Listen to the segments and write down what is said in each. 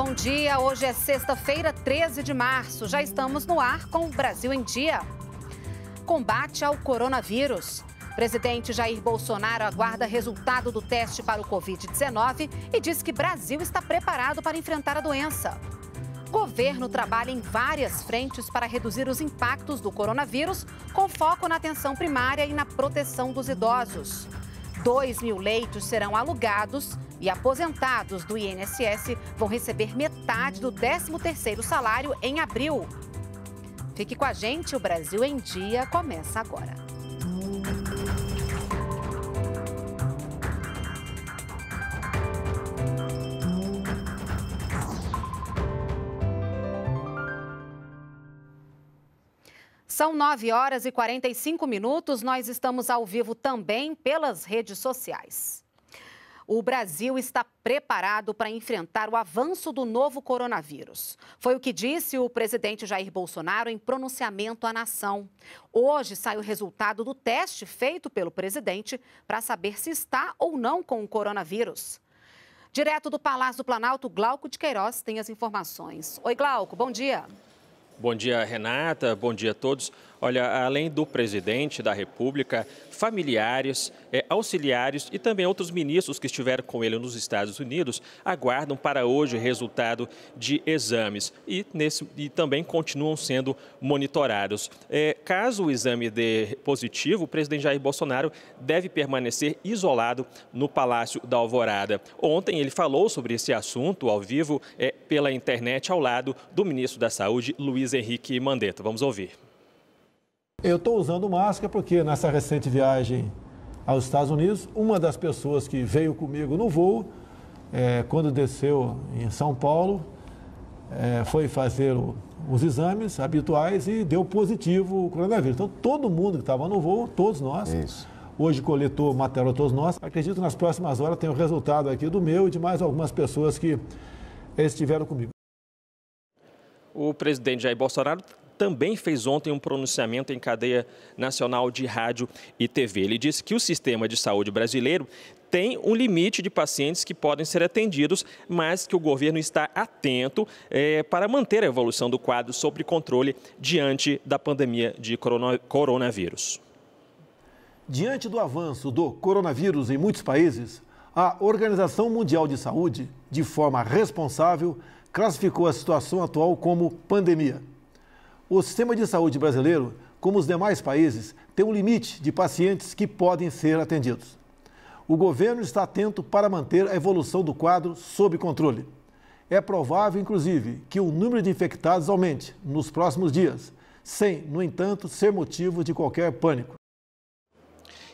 Bom dia, hoje é sexta-feira, 13 de março. Já estamos no ar com o Brasil em Dia. Combate ao coronavírus. Presidente Jair Bolsonaro aguarda resultado do teste para o Covid-19 e diz que Brasil está preparado para enfrentar a doença. Governo trabalha em várias frentes para reduzir os impactos do coronavírus, com foco na atenção primária e na proteção dos idosos. 2 mil leitos serão alugados e aposentados do INSS vão receber metade do 13º salário em abril. Fique com a gente, o Brasil em Dia começa agora. São 9 horas e 45 minutos. Nós estamos ao vivo também pelas redes sociais. O Brasil está preparado para enfrentar o avanço do novo coronavírus. Foi o que disse o presidente Jair Bolsonaro em pronunciamento à nação. Hoje sai o resultado do teste feito pelo presidente para saber se está ou não com o coronavírus. Direto do Palácio do Planalto, Glauco de Queiroz tem as informações. Oi, Glauco, bom dia. Bom dia, Renata. Bom dia a todos. Olha, além do presidente da República, familiares, eh, auxiliares e também outros ministros que estiveram com ele nos Estados Unidos aguardam para hoje o resultado de exames e, nesse, e também continuam sendo monitorados. Eh, caso o exame dê positivo, o presidente Jair Bolsonaro deve permanecer isolado no Palácio da Alvorada. Ontem ele falou sobre esse assunto ao vivo eh, pela internet ao lado do ministro da Saúde, Luiz Henrique Mandetta. Vamos ouvir. Eu estou usando máscara porque nessa recente viagem aos Estados Unidos, uma das pessoas que veio comigo no voo, é, quando desceu em São Paulo, é, foi fazer o, os exames habituais e deu positivo o coronavírus. Então, todo mundo que estava no voo, todos nós, Isso. hoje coletou material todos nós. Acredito que nas próximas horas tem o resultado aqui do meu e de mais algumas pessoas que estiveram comigo. O presidente Jair Bolsonaro também fez ontem um pronunciamento em cadeia nacional de rádio e TV. Ele disse que o sistema de saúde brasileiro tem um limite de pacientes que podem ser atendidos, mas que o governo está atento é, para manter a evolução do quadro sob controle diante da pandemia de coronavírus. Diante do avanço do coronavírus em muitos países, a Organização Mundial de Saúde, de forma responsável, classificou a situação atual como pandemia. O sistema de saúde brasileiro, como os demais países, tem um limite de pacientes que podem ser atendidos. O governo está atento para manter a evolução do quadro sob controle. É provável, inclusive, que o número de infectados aumente nos próximos dias, sem, no entanto, ser motivo de qualquer pânico.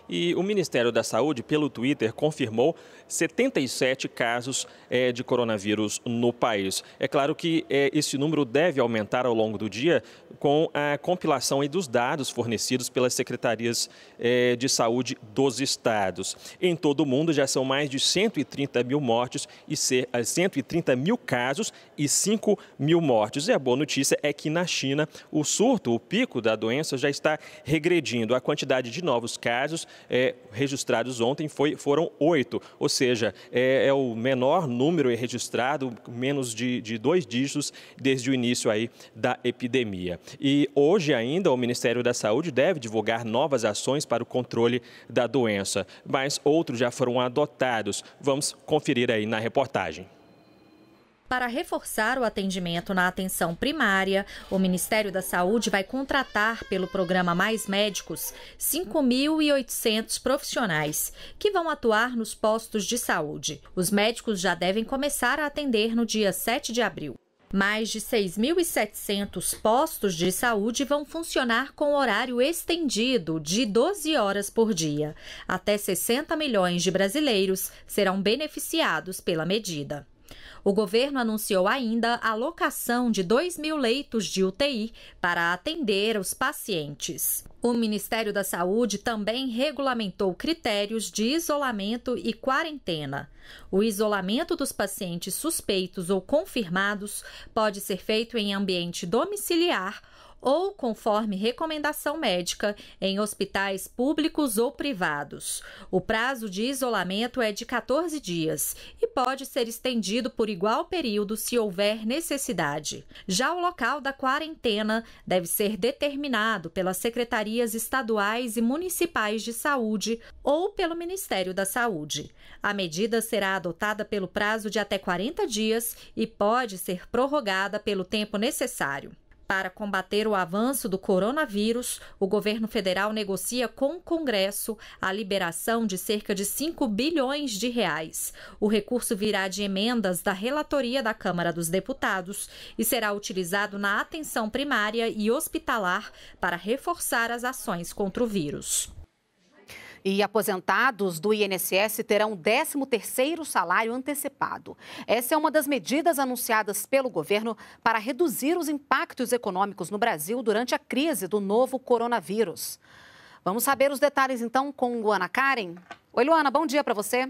E o Ministério da Saúde, pelo Twitter, confirmou 77 casos é, de coronavírus no país. É claro que é, esse número deve aumentar ao longo do dia com a compilação dos dados fornecidos pelas secretarias é, de saúde dos estados. Em todo o mundo já são mais de 130 mil mortes e ser, 130 é, mil casos e 5 mil mortes. E a boa notícia é que na China o surto, o pico da doença já está regredindo. A quantidade de novos casos é, registrados ontem foi, foram oito, ou seja, é, é, o menor número registrado, menos de, de dois dígitos desde o início aí da epidemia. E hoje ainda o Ministério da Saúde deve divulgar novas ações para o controle da doença, mas outros já foram adotados. Vamos conferir aí na reportagem para reforçar o atendimento na atenção primária, o Ministério da Saúde vai contratar pelo programa Mais Médicos 5.800 profissionais que vão atuar nos postos de saúde. Os médicos já devem começar a atender no dia 7 de abril. Mais de 6.700 postos de saúde vão funcionar com horário estendido de 12 horas por dia. Até 60 milhões de brasileiros serão beneficiados pela medida. O governo anunciou ainda a locação de 2 mil leitos de UTI para atender os pacientes. O Ministério da Saúde também regulamentou critérios de isolamento e quarentena. O isolamento dos pacientes suspeitos ou confirmados pode ser feito em ambiente domiciliar ou conforme recomendação médica em hospitais públicos ou privados. O prazo de isolamento é de 14 dias e pode ser estendido por igual período se houver necessidade. Já o local da quarentena deve ser determinado pelas secretarias estaduais e municipais de saúde ou pelo Ministério da Saúde. A medida será adotada pelo prazo de até 40 dias e pode ser prorrogada pelo tempo necessário. Para combater o avanço do coronavírus, o governo federal negocia com o Congresso a liberação de cerca de 5 bilhões de reais. O recurso virá de emendas da relatoria da Câmara dos Deputados e será utilizado na atenção primária e hospitalar para reforçar as ações contra o vírus. E aposentados do INSS terão 13º salário antecipado. Essa é uma das medidas anunciadas pelo governo para reduzir os impactos econômicos no Brasil durante a crise do novo coronavírus. Vamos saber os detalhes então com Luana Karen. Oi, Luana, bom dia para você.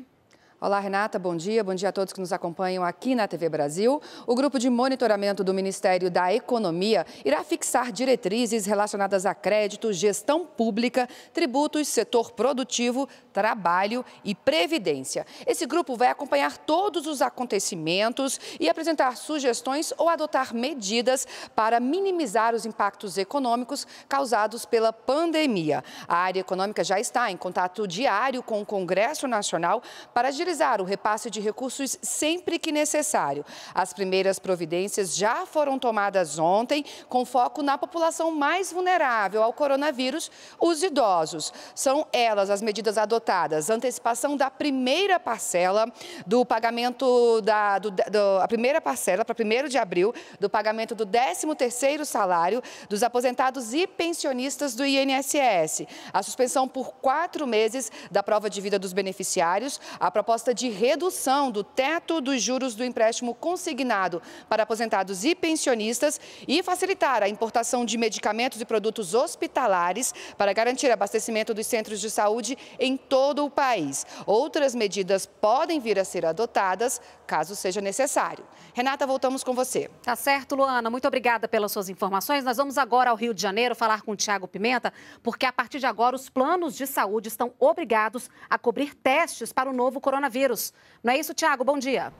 Olá, Renata, bom dia. Bom dia a todos que nos acompanham aqui na TV Brasil. O grupo de monitoramento do Ministério da Economia irá fixar diretrizes relacionadas a crédito, gestão pública, tributos, setor produtivo, Trabalho e Previdência. Esse grupo vai acompanhar todos os acontecimentos e apresentar sugestões ou adotar medidas para minimizar os impactos econômicos causados pela pandemia. A área econômica já está em contato diário com o Congresso Nacional para agilizar o repasse de recursos sempre que necessário. As primeiras providências já foram tomadas ontem, com foco na população mais vulnerável ao coronavírus, os idosos. São elas as medidas adotadas adotadas antecipação da primeira parcela do pagamento da do, do, a primeira parcela para 1 de abril do pagamento do 13º salário dos aposentados e pensionistas do INSS, a suspensão por quatro meses da prova de vida dos beneficiários, a proposta de redução do teto dos juros do empréstimo consignado para aposentados e pensionistas e facilitar a importação de medicamentos e produtos hospitalares para garantir abastecimento dos centros de saúde em todo todo o país. Outras medidas podem vir a ser adotadas caso seja necessário. Renata, voltamos com você. Tá certo, Luana. Muito obrigada pelas suas informações. Nós vamos agora ao Rio de Janeiro falar com o Tiago Pimenta, porque a partir de agora os planos de saúde estão obrigados a cobrir testes para o novo coronavírus. Não é isso, Tiago? Bom dia.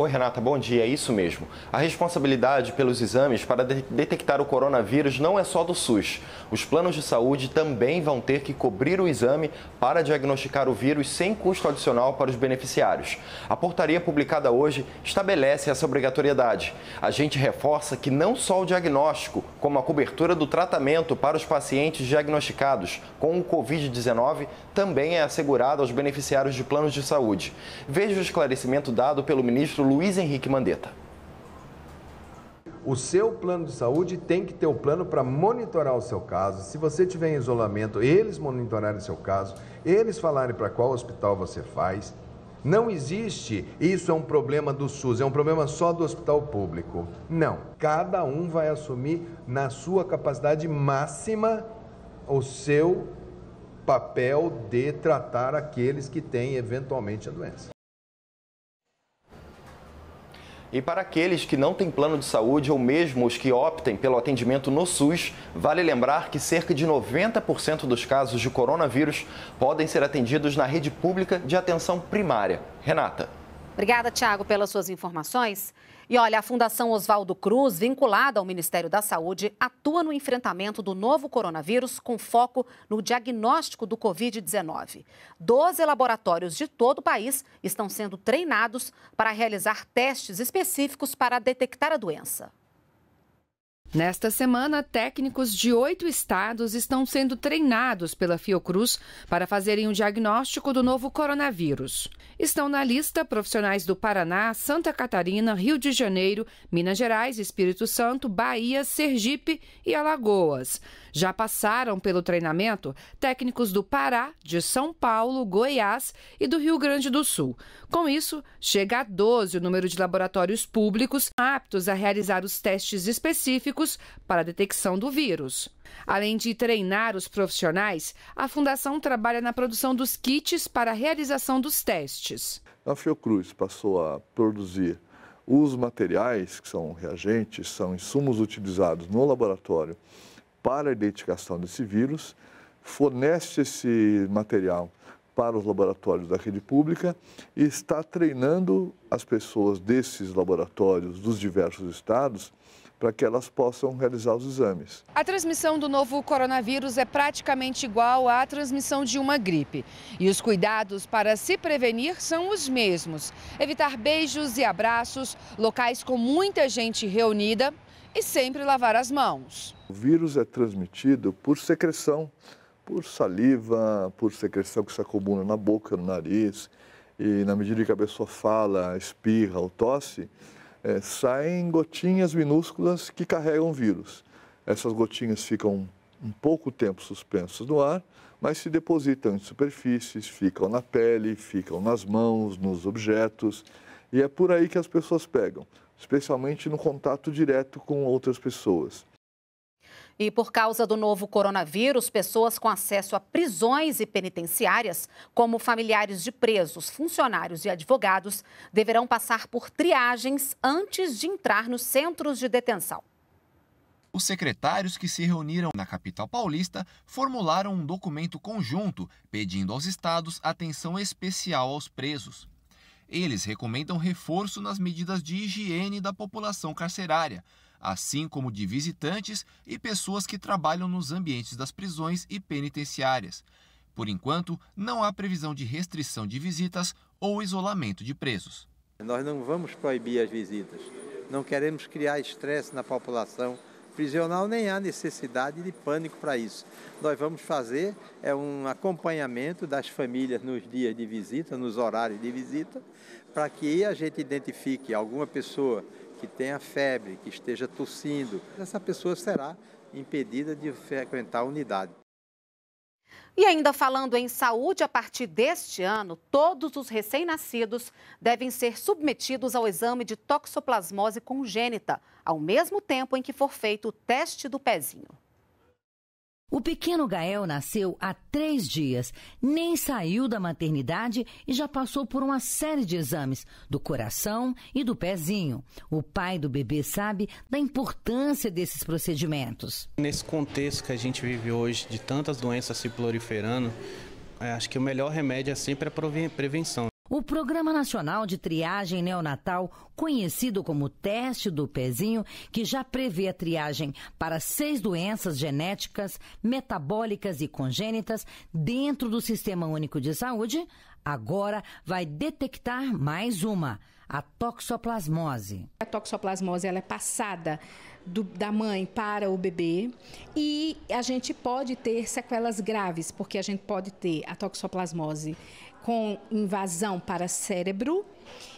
Oi, Renata, bom dia. É isso mesmo. A responsabilidade pelos exames para de detectar o coronavírus não é só do SUS. Os planos de saúde também vão ter que cobrir o exame para diagnosticar o vírus sem custo adicional para os beneficiários. A portaria publicada hoje estabelece essa obrigatoriedade. A gente reforça que não só o diagnóstico, como a cobertura do tratamento para os pacientes diagnosticados com o Covid-19 também é assegurada aos beneficiários de planos de saúde. Veja o esclarecimento dado pelo ministro Luiz Henrique Mandetta. O seu plano de saúde tem que ter o um plano para monitorar o seu caso. Se você tiver em isolamento, eles monitorarem o seu caso, eles falarem para qual hospital você faz. Não existe, isso é um problema do SUS, é um problema só do hospital público. Não. Cada um vai assumir na sua capacidade máxima o seu papel de tratar aqueles que têm eventualmente a doença. E para aqueles que não têm plano de saúde ou mesmo os que optem pelo atendimento no SUS, vale lembrar que cerca de 90% dos casos de coronavírus podem ser atendidos na rede pública de atenção primária. Renata. Obrigada, Tiago, pelas suas informações. E olha, a Fundação Oswaldo Cruz, vinculada ao Ministério da Saúde, atua no enfrentamento do novo coronavírus com foco no diagnóstico do Covid-19. Doze laboratórios de todo o país estão sendo treinados para realizar testes específicos para detectar a doença. Nesta semana, técnicos de oito estados estão sendo treinados pela Fiocruz para fazerem o diagnóstico do novo coronavírus. Estão na lista profissionais do Paraná, Santa Catarina, Rio de Janeiro, Minas Gerais, Espírito Santo, Bahia, Sergipe e Alagoas. Já passaram pelo treinamento técnicos do Pará, de São Paulo, Goiás e do Rio Grande do Sul. Com isso, chega a 12 o número de laboratórios públicos aptos a realizar os testes específicos para a detecção do vírus. Além de treinar os profissionais, a Fundação trabalha na produção dos kits para a realização dos testes. A Fiocruz passou a produzir os materiais, que são reagentes, são insumos utilizados no laboratório para a identificação desse vírus, fornece esse material para os laboratórios da rede pública e está treinando as pessoas desses laboratórios dos diversos estados para que elas possam realizar os exames. A transmissão do novo coronavírus é praticamente igual à transmissão de uma gripe. E os cuidados para se prevenir são os mesmos: evitar beijos e abraços, locais com muita gente reunida e sempre lavar as mãos. O vírus é transmitido por secreção, por saliva, por secreção que se acumula na boca, no nariz. E na medida que a pessoa fala, espirra ou tosse, é, saem gotinhas minúsculas que carregam vírus. Essas gotinhas ficam um pouco tempo suspensas no ar, mas se depositam em superfícies, ficam na pele, ficam nas mãos, nos objetos, e é por aí que as pessoas pegam especialmente no contato direto com outras pessoas. E por causa do novo coronavírus, pessoas com acesso a prisões e penitenciárias, como familiares de presos, funcionários e advogados, deverão passar por triagens antes de entrar nos centros de detenção. Os secretários que se reuniram na capital paulista formularam um documento conjunto pedindo aos estados atenção especial aos presos. Eles recomendam reforço nas medidas de higiene da população carcerária, assim como de visitantes e pessoas que trabalham nos ambientes das prisões e penitenciárias. Por enquanto, não há previsão de restrição de visitas ou isolamento de presos. Nós não vamos proibir as visitas, não queremos criar estresse na população prisional, nem há necessidade de pânico para isso. Nós vamos fazer é um acompanhamento das famílias nos dias de visita, nos horários de visita, para que a gente identifique alguma pessoa que tenha febre, que esteja tossindo. Essa pessoa será impedida de frequentar a unidade. E ainda falando em saúde, a partir deste ano, todos os recém-nascidos devem ser submetidos ao exame de toxoplasmose congênita, ao mesmo tempo em que for feito o teste do pezinho. O pequeno Gael nasceu há três dias, nem saiu da maternidade e já passou por uma série de exames do coração e do pezinho. O pai do bebê sabe da importância desses procedimentos. Nesse contexto que a gente vive hoje, de tantas doenças se proliferando, é, acho que o melhor remédio é sempre a prevenção. O Programa Nacional de Triagem Neonatal, conhecido como Teste do Pezinho, que já prevê a triagem para seis doenças genéticas, metabólicas e congênitas dentro do Sistema Único de Saúde, agora vai detectar mais uma, a toxoplasmose. A toxoplasmose ela é passada do, da mãe para o bebê e a gente pode ter sequelas graves, porque a gente pode ter a toxoplasmose com invasão para cérebro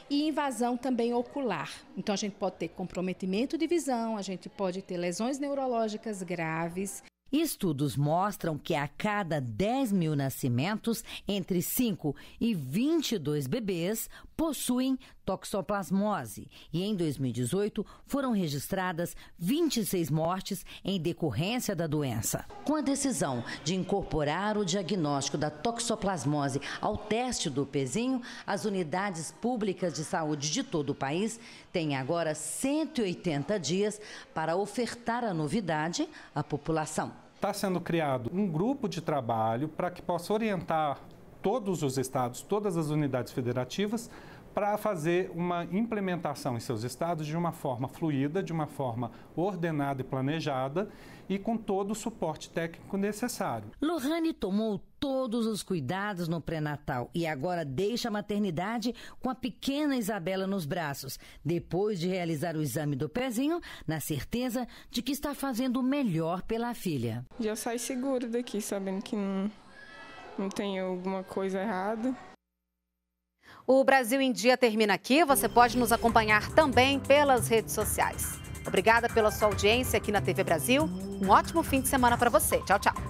e invasão também ocular. Então a gente pode ter comprometimento de visão, a gente pode ter lesões neurológicas graves. Estudos mostram que a cada 10 mil nascimentos, entre 5 e 22 bebês possuem toxoplasmose e em 2018 foram registradas 26 mortes em decorrência da doença. Com a decisão de incorporar o diagnóstico da toxoplasmose ao teste do pezinho, as unidades públicas de saúde de todo o país têm agora 180 dias para ofertar a novidade à população. Está sendo criado um grupo de trabalho para que possa orientar todos os estados, todas as unidades federativas para fazer uma implementação em seus estados de uma forma fluida, de uma forma ordenada e planejada e com todo o suporte técnico necessário. Lohane tomou todos os cuidados no pré-natal e agora deixa a maternidade com a pequena Isabela nos braços, depois de realizar o exame do pezinho, na certeza de que está fazendo o melhor pela filha. Já sai seguro daqui, sabendo que não, não tem alguma coisa errada. O Brasil em Dia termina aqui. Você pode nos acompanhar também pelas redes sociais. Obrigada pela sua audiência aqui na TV Brasil. Um ótimo fim de semana para você. Tchau, tchau.